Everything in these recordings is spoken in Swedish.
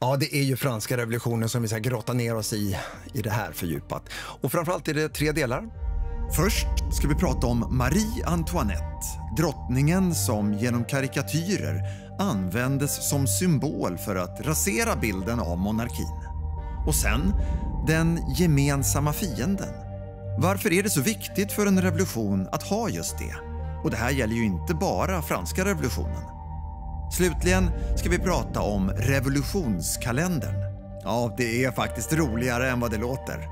Ja, det är ju franska revolutionen som vi ska grotta ner oss i, i det här fördjupat. Och framförallt är det tre delar. Först ska vi prata om Marie Antoinette, drottningen som genom karikatyrer användes som symbol för att rasera bilden av monarkin. Och sen, den gemensamma fienden. Varför är det så viktigt för en revolution att ha just det? Och det här gäller ju inte bara franska revolutionen. Slutligen ska vi prata om revolutionskalendern. Ja, det är faktiskt roligare än vad det låter.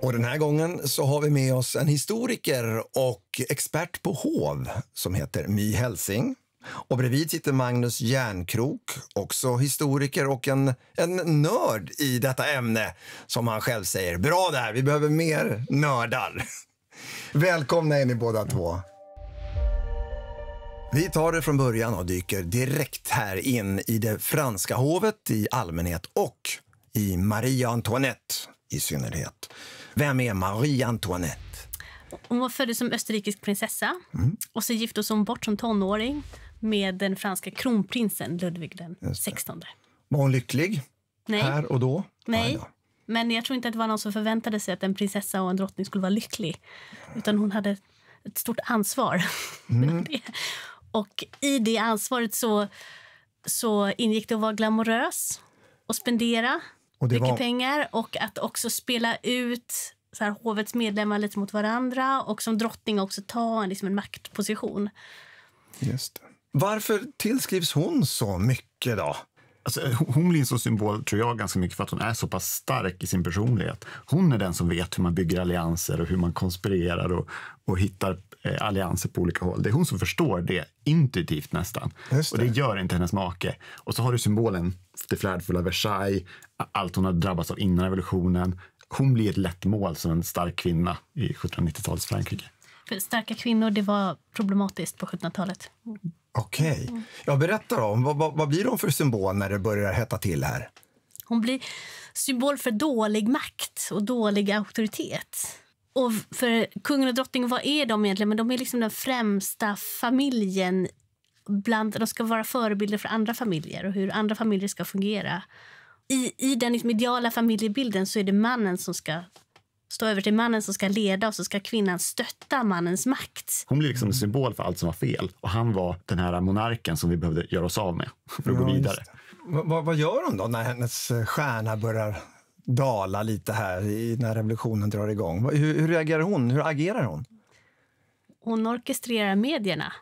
Och den här gången så har vi med oss en historiker och expert på hov som heter My Helsing. Och bredvid sitter Magnus Järnkrok, också historiker och en, en nörd i detta ämne, som han själv säger. Bra där, vi behöver mer nördar. Välkomna är ni båda två. Vi tar det från början och dyker direkt här in i det franska hovet i allmänhet och i Marie Antoinette i synnerhet. Vem är Marie Antoinette? Hon var född som österrikisk prinsessa mm. och så gifte hon bort som tonåring med den franska kronprinsen Ludvig den XVI. Var hon lycklig? Nej. Här och då? Nej. Ah, men jag tror inte att det var någon som förväntade sig att en prinsessa och en drottning skulle vara lycklig. Utan hon hade ett stort ansvar. Mm. och i det ansvaret så, så ingick det att vara glamorös och spendera och mycket var... pengar och att också spela ut så här, hovets medlemmar lite mot varandra och som drottning också ta en, liksom en maktposition. Just det. Varför tillskrivs hon så mycket då? Alltså, hon blir en sån symbol tror jag ganska mycket för att hon är så pass stark i sin personlighet. Hon är den som vet hur man bygger allianser och hur man konspirerar och, och hittar eh, allianser på olika håll. Det är hon som förstår det intuitivt nästan. Det. Och det gör inte hennes make. Och så har du symbolen, det flärdfulla Versailles, allt hon har drabbats av innan revolutionen. Hon blir ett lätt mål som en stark kvinna i 1790-talets Frankrike. För starka kvinnor, det var problematiskt på 1700-talet. Okej. Okay. Jag berättar om, vad, vad, vad, blir de för symbol när det börjar hetta till här? Hon blir symbol för dålig makt och dålig auktoritet. Och för kungen och drottningen, vad är de egentligen? Men de är liksom den främsta familjen. Bland, de ska vara förebilder för andra familjer och hur andra familjer ska fungera. I, i den liksom ideala familjebilden så är det mannen som ska stå över till mannen som ska leda och så ska kvinnan stötta mannens makt. Hon blir liksom en symbol för allt som var fel och han var den här monarken som vi behövde göra oss av med för att ja, gå vidare. Vad, vad gör hon då när hennes eh, stjärna börjar dala lite här när revolutionen drar igång? Hur, hur reagerar hon? Hur agerar hon? Hon orkestrerar medierna.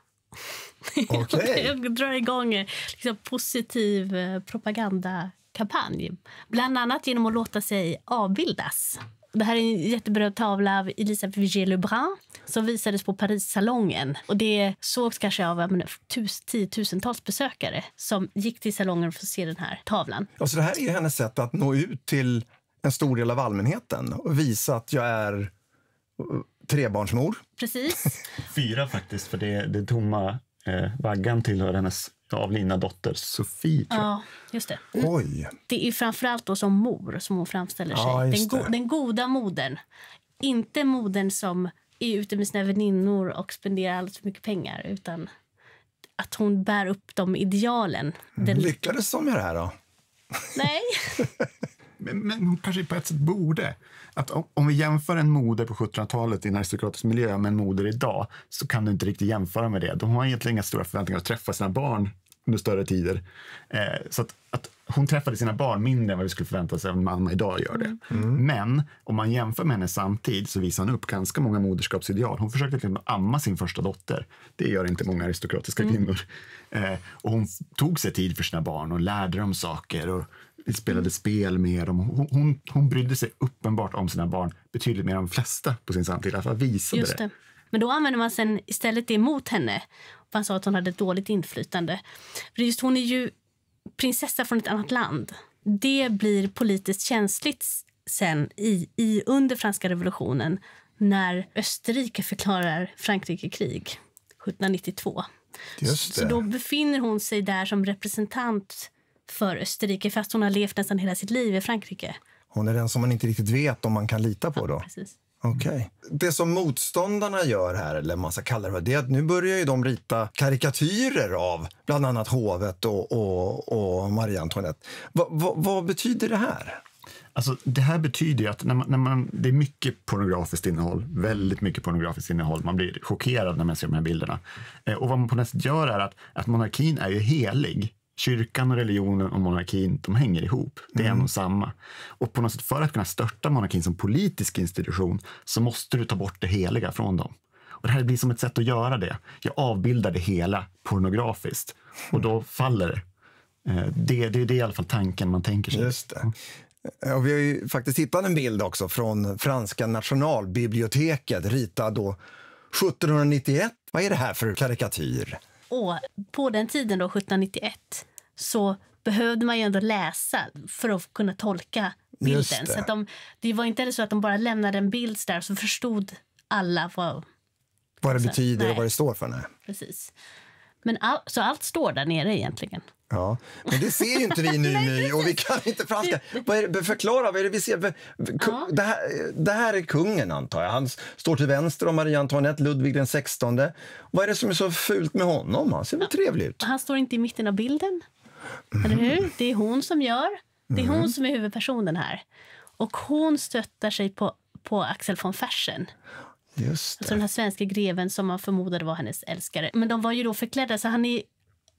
Okay. drar igång eh, liksom, positiv eh, propagandakampanj. Bland annat genom att låta sig avbildas. Det här är en jätteberömd tavla av Elisabeth Vigée-Lebrun som visades på Parissalongen. Och det sågs kanske av menar, tus, tiotusentals besökare som gick till salongen för att se den här tavlan. Ja, så det här är hennes sätt att nå ut till en stor del av allmänheten och visa att jag är eh, trebarnsmor. Precis. Fyra faktiskt, för det, det tomma eh, vaggan tillhör hennes av Lina dotter Sofie. Ja, just det. Mm. Oj. det är framförallt då som mor som hon framställer ja, sig. Den, go den, goda modern. Inte modern som är ute med sina väninnor och spenderar alldeles för mycket pengar. Utan att hon bär upp de idealen. Mm. Den... Lyckades de med det här då? Nej. men, men hon kanske på ett sätt borde. Att om, om vi jämför en moder på 1700-talet i en aristokratisk miljö med en moder idag så kan du inte riktigt jämföra med det. De har egentligen inga stora förväntningar att träffa sina barn under större tider. Eh, så att, att, hon träffade sina barn mindre än vad vi skulle förvänta oss att en mamma idag gör det. Mm. Men om man jämför med henne samtid så visar hon upp ganska många moderskapsideal. Hon försökte liksom amma sin första dotter. Det gör inte många aristokratiska mm. kvinnor. Eh, och hon tog sig tid för sina barn och lärde dem saker. Och, spelade mm. spel med dem. Hon, hon, hon brydde sig uppenbart om sina barn betydligt mer än de flesta på sin samtid. I alla fall visade Just det. det. Men då använde man sen istället det mot henne. Man sa att hon hade dåligt inflytande. För just hon är ju prinsessa från ett annat land. Det blir politiskt känsligt sen i, i under franska revolutionen när Österrike förklarar Frankrike krig 1792. Så då befinner hon sig där som representant för Österrike fast hon har levt nästan hela sitt liv i Frankrike. Hon är den som man inte riktigt vet om man kan lita på. Ja, Precis. Okay. Det som motståndarna gör här, eller man ska kalla det, det är att nu börjar ju de rita karikatyrer av bland annat hovet och, och, och Marie Antoinette. Va, va, vad betyder det här? Alltså, det här betyder att när man, när man, det är mycket pornografiskt innehåll, väldigt mycket pornografiskt innehåll. Man blir chockerad när man ser de här bilderna. Eh, och vad man på nästet gör är att, att monarkin är ju helig kyrkan, religionen och monarkin de hänger ihop. Det är mm. en och samma. Och på något sätt för att kunna störta monarkin som politisk institution så måste du ta bort det heliga från dem. Och det här blir som ett sätt att göra det. Jag avbildar det hela pornografiskt och då faller det. Eh, det, det, det är i alla fall tanken man tänker sig. Just det. Eh, och vi har ju faktiskt hittat en bild också från franska nationalbiblioteket ritad då 1791. Vad är det här för karikatyr? Och på den tiden, då, 1791, så behövde man ju ändå läsa för att kunna tolka bilden. Det. Så de, det var inte så att de bara lämnade en bild där så förstod alla vad, vad det så, betyder nej. och vad det står för. Nej. Precis. Men all, så allt står där nere egentligen. Ja, men det ser ju inte vi nu, nej, och vi kan inte franska. Vad är det, förklara, vad är det vi ser? Det, här, det här är kungen, antar jag. Han står till vänster om Marie Antoinette, Ludvig den 16. Vad är det som är så fult med honom? Han ser väl ja. trevlig ut? Han står inte i mitten av bilden. Eller hur? Det är hon som gör. Det är hon mm. som är huvudpersonen här. Och hon stöttar sig på, på Axel von Fersen. Just Alltså den här svenska greven som man förmodade var hennes älskare. Men de var ju då förklädda, så han är,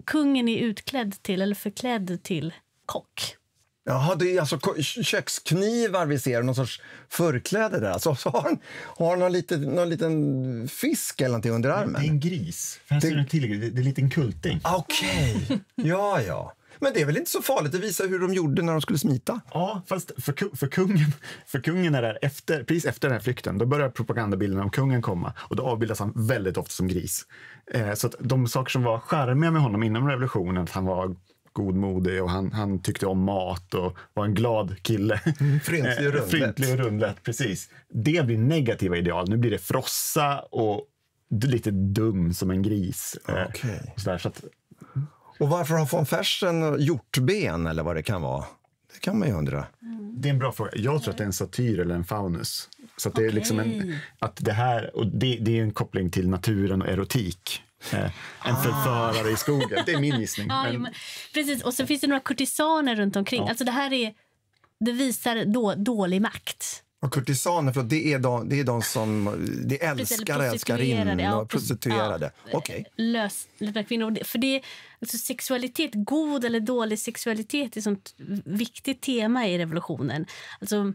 kungen är utklädd till, eller förklädd till kock. Jaha, det är alltså köksknivar vi ser och någon sorts förkläde där. Alltså, så har han, har han någon, liten, någon liten fisk eller någonting under armen? Det är en gris. det... Ser till, det är en liten kulting. Ah, okej, okay. ja, ja. Men det är väl inte så farligt? Det visar hur de gjorde när de skulle smita. Ja, fast för, för kungen, för kungen är där efter, precis efter den här flykten, då börjar propagandabilden om kungen komma och då avbildas han väldigt ofta som gris. Eh, så de saker som var charmiga med honom inom revolutionen, att han var godmodig och han, han tyckte om mat och var en glad kille. Mm, Fryntlig och eh, rundlätt. Fryntlig och rundlätt, precis. Det blir negativa ideal. Nu blir det frossa och lite dum som en gris. Eh, ah, okay. Och, sådär, så att... och varför har von Fersen hjortben eller vad det kan vara? Det kan man ju undra. Mm. Det är en bra fråga. Jag tror att det är en satyr eller en faunus. Så att det okay. liksom en, att det här, och det, det är en koppling till naturen och erotik. Eh, en förförare i skogen. Det är min gissning. ja, men... precis, och så finns det några kurtisaner runt omkring. Ja. Alltså det här är, det visar då, dålig makt. Och kurtisaner, för det är de, det är de som de älskar älskarinnor, ja, prostituerade. Ja, Okej. Okay. Löslöpta kvinnor. För det, alltså sexualitet, god eller dålig sexualitet är ett sånt viktigt tema i revolutionen. Alltså,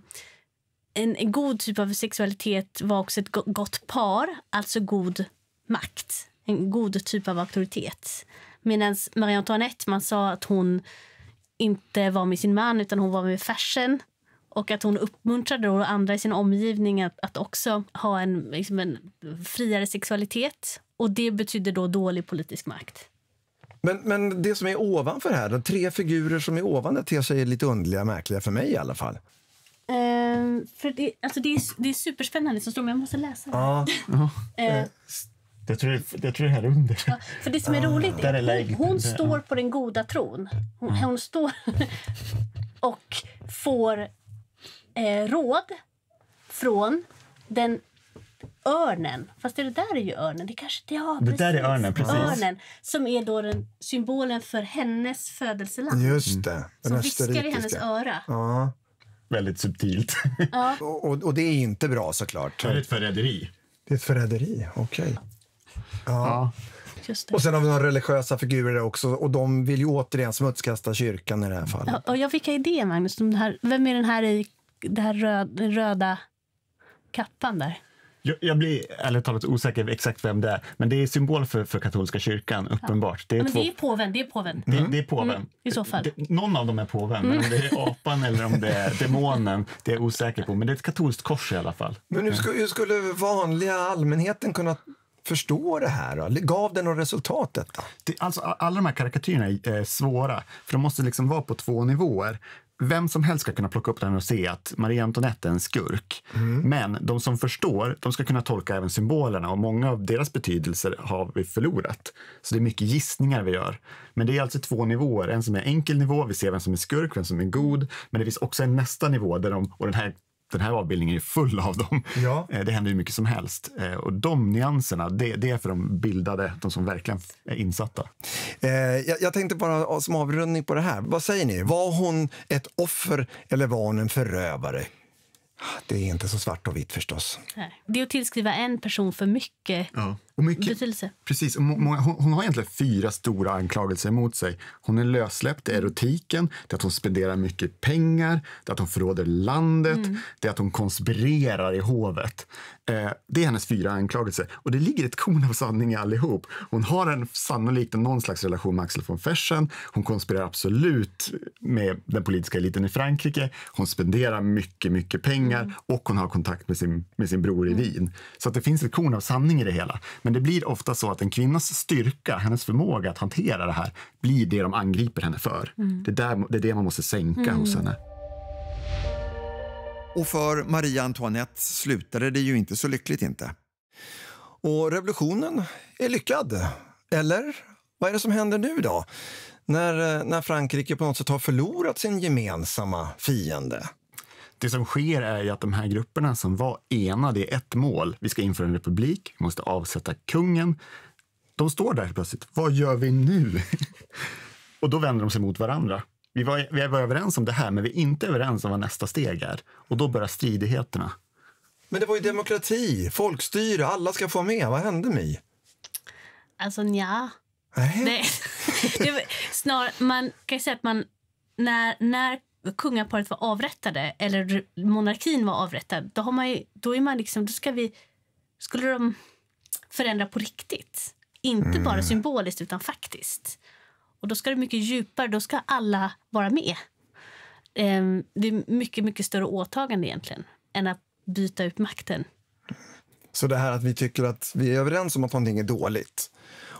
en, en god typ av sexualitet var också ett gott par, alltså god makt en god typ av auktoritet. Medan Marie Antoinette, man sa att hon inte var med sin man utan hon var med fashion. Och att hon uppmuntrade då andra i sin omgivning att, att också ha en, liksom en friare sexualitet. Och det betydde då dålig politisk makt. Men, men det som är ovanför här, de tre figurer som är ovan det ter sig lite underliga märkliga för mig i alla fall. Ehm, för det, alltså det, är, det är superspännande som står, men jag måste läsa. Ja. uh, Jag tror, jag tror det här under. Ja, för det som är ah, roligt är att hon, hon, står på den goda tron. Hon, mm. hon står och får eh, råd från den örnen. Fast det där är ju örnen. Det, kanske, ja, det där är örnen, precis. Örnen, som är då den, symbolen för hennes födelseland. Just det. Mm. Som viskar i hennes öra. Ja. Väldigt subtilt. Ja. och, och, och, det är inte bra såklart. Det är ett förräderi. Det är ett förräderi, okej. Okay. Ja. Och sen har vi några religiösa figurer också och de vill ju återigen smutskasta kyrkan i det här fallet. Ja, och jag fick en idé, Magnus. Om det här, vem är den här i den här röd, röda kappan där? Jag, blir ärligt talat osäker exakt vem det är, men det är symbol för, för katolska kyrkan, uppenbart. Det är, men två... det är påven. Det är påven. Mm. Det, det, är påven. Mm, I så fall. Det, någon av dem är påven, men mm. om det är apan eller om det är demonen, det är jag osäker på. Men det är ett katolskt kors i alla fall. Men hur, skulle, hur skulle vanliga allmänheten kunna förstå det här? Gav det något resultat? Detta? Det, alltså, alla de här karikatyrerna är eh, svåra, för de måste liksom vara på två nivåer vem som helst ska kunna plocka upp den och se att Marie Antoinette är en skurk. Mm. Men de som förstår de ska kunna tolka även symbolerna och många av deras betydelser har vi förlorat. Så det är mycket gissningar vi gör. Men det är alltså två nivåer. En som är enkel nivå, vi ser vem som är skurk, vem som är god. Men det finns också en nästa nivå där de, och den här den här avbildningen är full av dem. Ja. Eh, det händer ju mycket som helst. Eh, och de nyanserna, det, det är för de bildade, de som verkligen är insatta. Eh, jag, jag, tänkte bara som avrundning på det här. Vad säger ni? Var hon ett offer eller var hon en förövare? Ah, det är inte så svart och vitt förstås. Det är att tillskriva en person för mycket ja. Och mycket, betydelse. Precis. Och mm. många, hon, hon, har egentligen fyra stora anklagelser mot sig. Hon är lössläppt i mm. erotiken, det är att hon spenderar mycket pengar, det är att hon förråder landet, mm. det är att hon konspirerar i hovet. Eh, det är hennes fyra anklagelser. Och det ligger ett korn av sanning i allihop. Hon har en, sannolikt någon slags relation med Axel von Fersen. Hon konspirerar absolut med den politiska eliten i Frankrike. Hon spenderar mycket, mycket pengar mm. och hon har kontakt med sin, med sin bror i mm. Wien. Så att det finns ett korn av sanning i det hela. Men det blir ofta så att en kvinnas styrka, hennes förmåga att hantera det här, blir det de angriper henne för. Mm. Det, där, det är det man måste sänka mm. hos henne. Och för Marie Antoinette slutade det ju inte så lyckligt inte. Och revolutionen är lyckad. Eller? Vad är det som händer nu då? När, eh, när Frankrike på något sätt har förlorat sin gemensamma fiende. Det som sker är ju att de här grupperna som var enade i ett mål, vi ska införa en republik, vi måste avsätta kungen. De står där plötsligt. Vad gör vi nu? och då vänder de sig mot varandra. Vi var, vi var överens om det här, men vi är inte överens om vad nästa steg är. Och då börjar stridigheterna. Men det var ju demokrati, folkstyre, alla ska få med. Vad hände Mi? Alltså nja. Nej. Det, det var, snar, man kan säga att man, när, när kungaparet var avrättade eller monarkin var avrättad, då, har man ju, då är man liksom, då ska vi, skulle de förändra på riktigt. Inte mm. bara symboliskt utan faktiskt. Och då ska det mycket djupare, då ska alla vara med. Um, det är mycket, mycket större åtagande egentligen än att byta ut makten. Så det här att vi tycker att vi är överens om att någonting är dåligt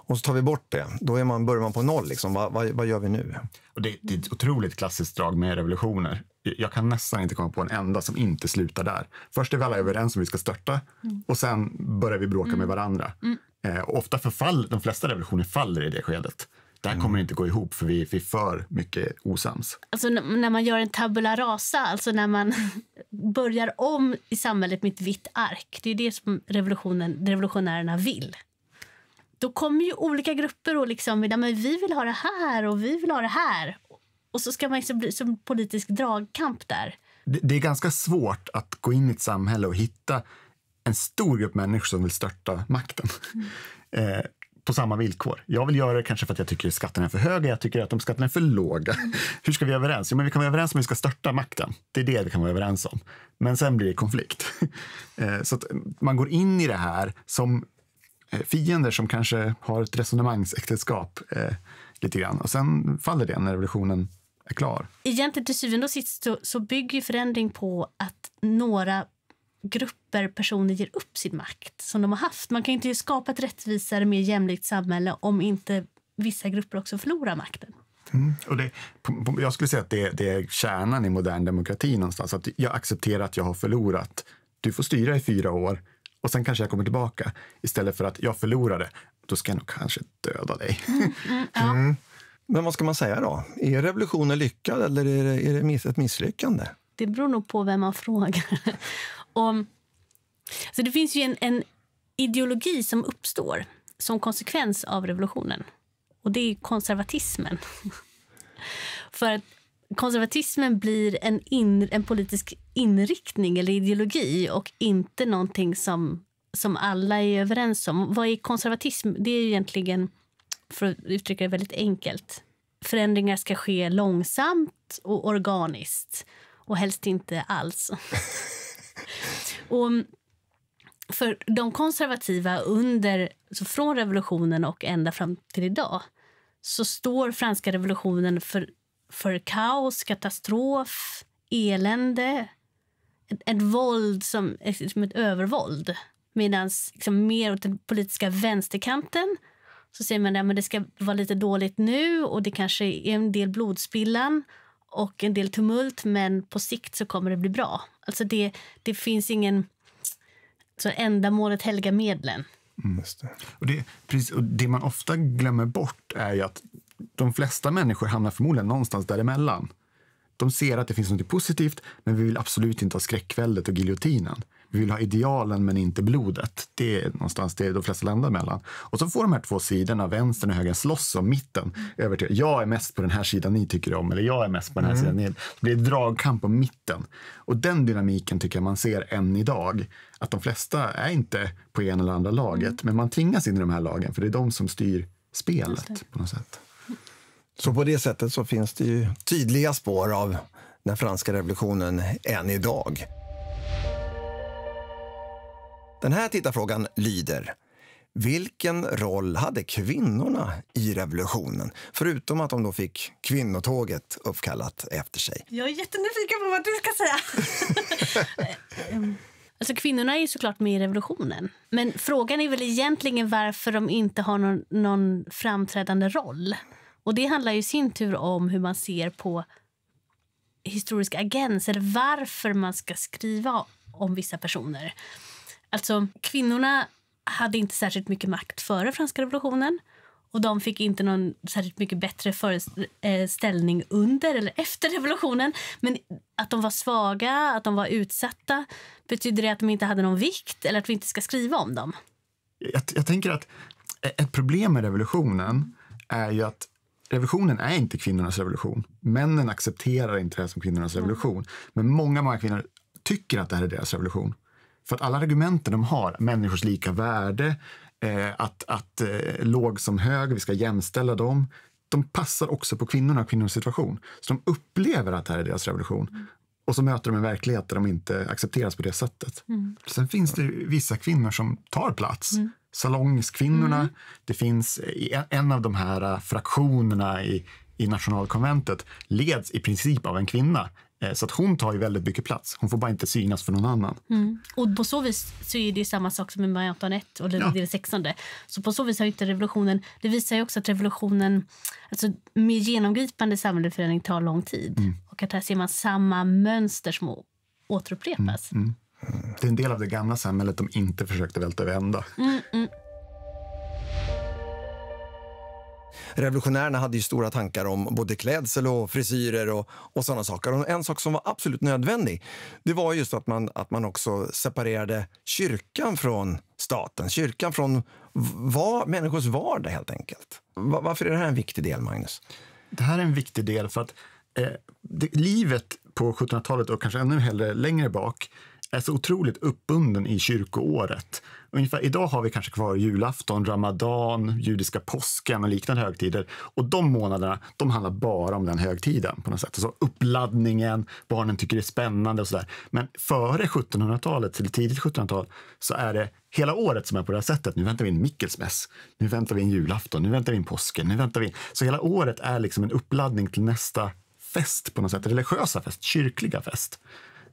och så tar vi bort det. Då är man, börjar man på noll. Liksom. Vad, vad, vad gör vi nu? Och det, det, är ett otroligt klassiskt drag med revolutioner. Jag kan nästan inte komma på en enda som inte slutar där. Först är vi alla överens om vi ska störta mm. och sen börjar vi bråka mm. med varandra. Mm. Eh, ofta förfall, de flesta revolutioner faller i det skedet. Mm. Det här kommer inte gå ihop för vi, vi är för mycket osams. Alltså när man gör en tabula rasa, alltså när man börjar om i samhället med ett vitt ark. Det är det som revolutionen, revolutionärerna vill då kommer ju olika grupper och liksom, men vi vill ha det här och vi vill ha det här. Och så ska man liksom bli som politisk dragkamp där. Det, det är ganska svårt att gå in i ett samhälle och hitta en stor grupp människor som vill störta makten. Mm. Eh, på samma villkor. Jag vill göra det kanske för att jag tycker att skatterna är för höga, jag tycker att de skatterna är för låga. Mm. Hur ska vi vara överens? Jo, men vi kan vara överens om att vi ska störta makten. Det är det vi kan vara överens om. Men sen blir det konflikt. Eh, så man går in i det här som Eh, fiender som kanske har ett resonemangsäktenskap eh, lite grann. Och sen faller det när revolutionen är klar. Egentligen till syvende och sist så, så bygger förändring på att några grupper personer ger upp sin makt som de har haft. Man kan inte skapa ett rättvisare, mer jämlikt samhälle om inte vissa grupper också förlorar makten. Mm. Och det, jag skulle säga att det, det, är kärnan i modern demokrati någonstans. Att jag accepterar att jag har förlorat. Du får styra i fyra år, och sen kanske jag kommer tillbaka istället för att jag förlorade. Då ska jag nog kanske döda dig. Mm, mm, mm. Men vad ska man säga då? Är revolutionen lyckad eller är det, är det ett misslyckande? Det beror nog på vem man frågar. Om, alltså det finns ju en, en ideologi som uppstår som konsekvens av revolutionen. Och det är konservatismen. För att konservatismen blir en, in, en politisk inriktning eller ideologi och inte någonting som, som alla är överens om. Vad är konservatism? Det är egentligen, för att uttrycka det väldigt enkelt, förändringar ska ske långsamt och organiskt och helst inte alls. och för de konservativa under, så från revolutionen och ända fram till idag så står franska revolutionen för för kaos, katastrof, elände. Ett, ett våld som, som ett övervåld. Medan liksom, mer åt den politiska vänsterkanten så säger man att det ska vara lite dåligt nu och det kanske är en del blodspillan och en del tumult, men på sikt så kommer det bli bra. Alltså det, det finns ingen... Så ändamålet helgar medlen. Mm, det. Och det, precis, och det man ofta glömmer bort är ju att de flesta människor hamnar förmodligen någonstans däremellan. De ser att det finns något positivt, men vi vill absolut inte ha skräckväldet och giljotinen. Vi vill ha idealen, men inte blodet. Det är någonstans det de flesta landar mellan. Och så får de här två sidorna, vänstern och högern, slåss om mitten. Över till, jag är mest på den här sidan ni tycker om, eller jag är mest på den här mm. sidan Det blir dragkamp om mitten. Och den dynamiken tycker jag man ser än idag. Att de flesta är inte på ena eller andra laget, mm. men man tvingas in i de här lagen, för det är de som styr spelet på något sätt. Så på det sättet så finns det ju tydliga spår av den franska revolutionen än idag. Den här tittarfrågan lyder vilken roll hade kvinnorna i revolutionen? Förutom att de då fick kvinnotåget uppkallat efter sig. Jag är jättenyfiken på vad du ska säga. Ehm. alltså, kvinnorna är ju såklart med i revolutionen. Men frågan är väl egentligen varför de inte har någon, någon framträdande roll. Och Det handlar i sin tur om hur man ser på historisk agens eller varför man ska skriva om vissa personer. Alltså, kvinnorna hade inte särskilt mycket makt före franska revolutionen och de fick inte någon särskilt mycket bättre eh, ställning under eller efter revolutionen. Men att de var svaga, att de var utsatta, betyder det att de inte hade någon vikt eller att vi inte ska skriva om dem? Jag, jag tänker att ett problem med revolutionen är ju att revolutionen är inte kvinnornas revolution. Männen accepterar inte det här som kvinnornas mm. revolution. Men många, många kvinnor tycker att det här är deras revolution. För att alla argumenten de har, människors lika värde, eh, att, att eh, låg som hög, vi ska jämställa dem. De passar också på kvinnorna och kvinnors situation. Så de upplever att det här är deras revolution. Mm. Och så möter de en verklighet där de inte accepteras på det sättet. Mm. Sen finns det vissa kvinnor som tar plats. Mm. Salongskvinnorna. Mm. Det finns en av de här fraktionerna i, i nationalkonventet leds i princip av en kvinna. Eh, så att hon tar ju väldigt mycket plats. Hon får bara inte synas för någon annan. Mm. Och på så vis så är det samma sak som med Marie Antoinette och Ludvig ja. XVI. Så på så vis har inte revolutionen... Det visar ju också att revolutionen... Alltså med genomgripande samhällsförändring tar lång tid. Mm. Och att här ser man samma mönster som återupprepas. Mm, mm. Det är en del av det gamla samhället de inte försökte välta vända. revolutionärerna hade ju stora tankar om både klädsel och frisyrer och, och sådana saker. Och en sak som var absolut nödvändig det var just att man, att man också separerade kyrkan från staten, kyrkan från var, människors vardag helt enkelt. Var, varför är det här en viktig del, Magnus? Det här är en viktig del för att eh, det, livet på 1700-talet och kanske ännu hellre längre bak är så otroligt uppbunden i kyrkoåret ungefär, idag har vi kanske kvar julafton, ramadan, judiska påsken och liknande högtider. Och de månaderna de handlar bara om den högtiden. på något sätt. Alltså uppladdningen, barnen tycker det är spännande och sådär. Men före 1700-talet, eller tidigt 1700-tal, så är det hela året som är på det här sättet. Nu väntar vi in Mickelsmäss, nu väntar vi in julafton, nu väntar vi in påsken, nu väntar vi in... Så hela året är liksom en uppladdning till nästa fest på något sätt, religiösa fest, kyrkliga fest.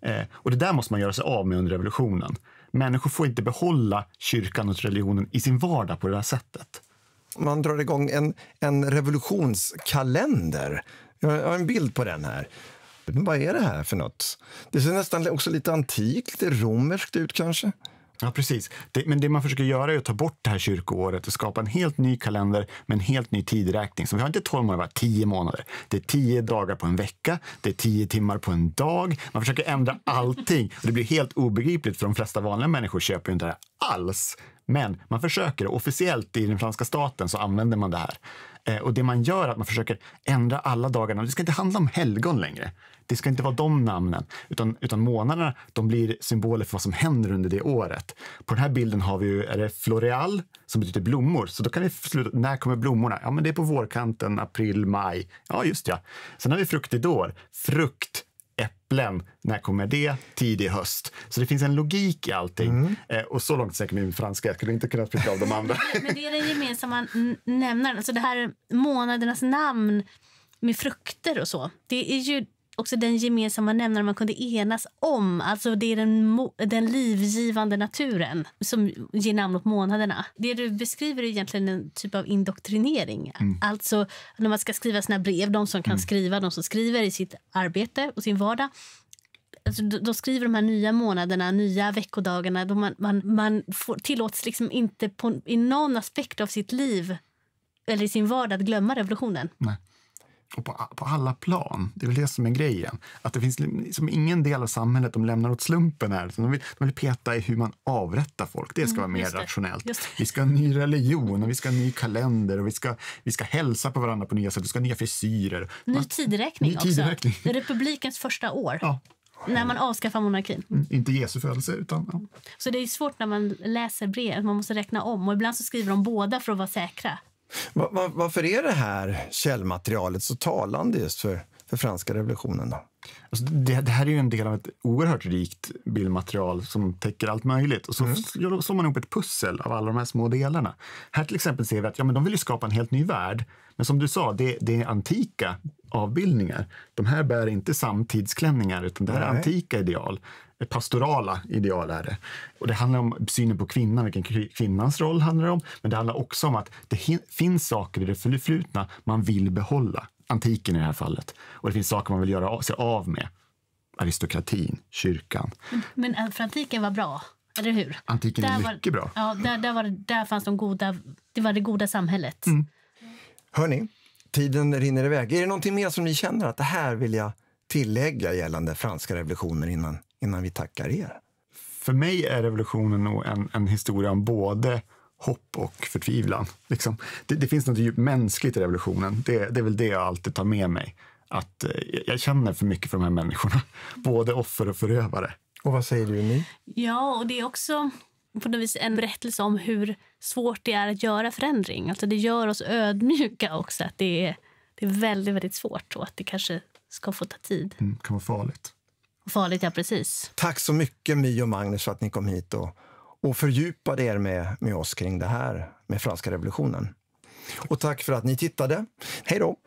Eh, och det där måste man göra sig av med under revolutionen människor får inte behålla kyrkan och religionen i sin vardag på det här sättet. Man drar igång en, en revolutionskalender. Jag har en bild på den här. Men vad är det här för något? Det ser nästan också lite antikt, lite romerskt ut kanske. Ja, precis. Det, men det man försöker göra är att ta bort det här kyrkoåret och skapa en helt ny kalender med en helt ny tidräkning. Så vi har inte 12 månader, utan 10 månader. Det är 10 dagar på en vecka, det är 10 timmar på en dag. Man försöker ändra allting. Och det blir helt obegripligt för de flesta vanliga människor köper ju inte det här alls. Men man försöker. Officiellt i den franska staten så använder man det här. Eh, och det man gör är att man försöker ändra alla dagarna. Det ska inte handla om helgon längre. Det ska inte vara de namnen, utan, utan månaderna de blir symboler för vad som händer under det året. På den här bilden har vi ju, är det floreal som betyder blommor. Så då kan vi sluta, när kommer blommorna? Ja, men det är på vårkanten, april, maj. Ja, just ja. Sen har vi fruktidor, frukt äpplen. När kommer det? Tidig höst. Så det finns en logik i allting. Mm. Eh, och så långt säkert min franska. Jag skulle inte kunna pricka av de andra. Men det är den gemensamma nämnaren. Alltså det här månadernas namn med frukter och så. Det är ju också den gemensamma nämnaren man kunde enas om. Alltså det är den, den livgivande naturen som ger namn åt månaderna. Det du beskriver är egentligen en typ av indoktrinering. Mm. Alltså när man ska skriva sina brev, de som kan mm. skriva, de som skriver i sitt arbete och sin vardag. Alltså, de skriver de här nya månaderna, nya veckodagarna. Då man, man, man får, tillåts liksom inte på, i någon aspekt av sitt liv eller i sin vardag att glömma revolutionen. Nej och på, på, alla plan. Det är väl det som är grejen. Att det finns liksom ingen del av samhället de lämnar åt slumpen. Här. De vill, de vill peta i hur man avrättar folk. Det ska vara mm, mer rationellt. Vi ska ha en ny religion och vi ska ha en ny kalender och vi ska, vi ska hälsa på varandra på nya sätt. Vi ska ha nya frisyrer. Ny tideräkning, ny tideräkning. också. Republikens första år. Ja. När man avskaffar monarkin. Mm, inte Jesu födelse. Utan, ja. Så det är svårt när man läser brev, man måste räkna om. Och ibland så skriver de båda för att vara säkra. Var, varför är det här källmaterialet så talande just för, för franska revolutionen? Då? Alltså det, det, här är ju en del av ett oerhört rikt bildmaterial som täcker allt möjligt. Och så mm. slår man ihop ett pussel av alla de här små delarna. Här till exempel ser vi att ja, men de vill skapa en helt ny värld men som du sa, det, det är antika avbildningar. De här bär inte samtidsklänningar, utan det här är antika ideal. Pastorala ideal är det. Och det handlar om synen på kvinnan, vilken kvinnans roll handlar om. Men det handlar också om att det finns saker i det förflutna man vill behålla. Antiken i det här fallet. Och det finns saker man vill göra av, sig av med. Aristokratin, kyrkan. Men, men eh, för antiken var bra? Eller hur? Antiken där är mycket var, bra. Ja, där, där, var, där fanns de goda, det var det goda samhället. Mm. Hörni, tiden rinner iväg. Är det någonting mer som ni känner att det här vill jag tillägga gällande franska revolutionen innan, innan vi tackar er? För mig är revolutionen nog en, en historia om både hopp och förtvivlan. Liksom. Det, det, finns något djupt mänskligt i revolutionen. Det, det är väl det jag alltid tar med mig. Att eh, jag känner för mycket för de här människorna, både offer och förövare. Och vad säger du, Ni? Ja, och det är också på något vis en berättelse om hur svårt det är att göra förändring. Alltså det gör oss ödmjuka också. Att det, är, det är väldigt, väldigt svårt och att det kanske ska få ta tid. Mm, det kan vara farligt. farligt, ja precis. Tack så mycket My och Magnus för att ni kom hit och, och fördjupade er med, med oss kring det här med franska revolutionen. Och tack för att ni tittade. Hej då!